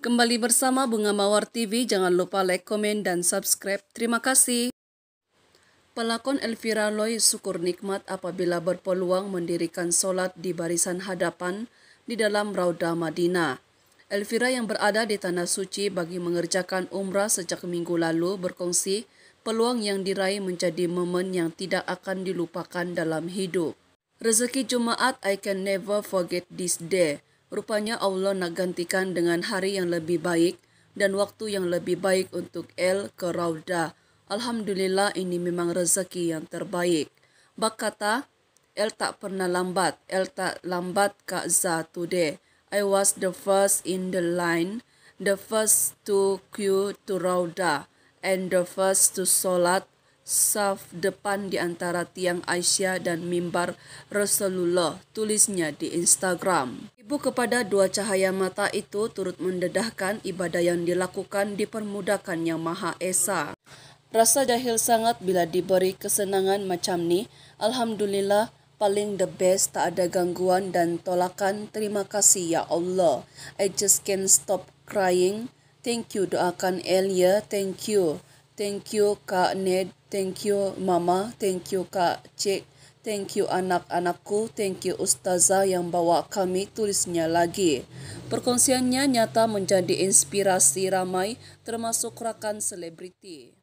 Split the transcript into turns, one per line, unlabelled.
Kembali bersama Bunga Mawar TV, jangan lupa like, komen, dan subscribe. Terima kasih. Pelakon Elvira Loy syukur nikmat apabila berpeluang mendirikan solat di barisan hadapan di dalam Rauda Madinah. Elvira yang berada di Tanah Suci bagi mengerjakan umrah sejak minggu lalu berkongsi peluang yang diraih menjadi momen yang tidak akan dilupakan dalam hidup. Rezeki Jumaat, I can never forget this day. Rupanya Allah menggantikan dengan hari yang lebih baik dan waktu yang lebih baik untuk El ke Rauda. Alhamdulillah ini memang rezeki yang terbaik. Bak kata, El tak pernah lambat. El tak lambat Kak Za today. I was the first in the line, the first to queue to Rauda, and the first to solat saf depan di antara tiang Aisyah dan mimbar Rasulullah, tulisnya di Instagram. Ibu kepada dua cahaya mata itu turut mendedahkan ibadah yang dilakukan dipermudahkan Yang Maha Esa. Rasa jahil sangat bila diberi kesenangan macam ni. Alhamdulillah, paling the best, tak ada gangguan dan tolakan. Terima kasih ya Allah. I just can't stop crying. Thank you, doakan Elia. Thank you. Thank you Kak Ned Thank you mama, thank you kak cik, thank you anak-anakku, thank you ustazah yang bawa kami tulisnya lagi. Perkongsiannya nyata menjadi inspirasi ramai termasuk rakan selebriti.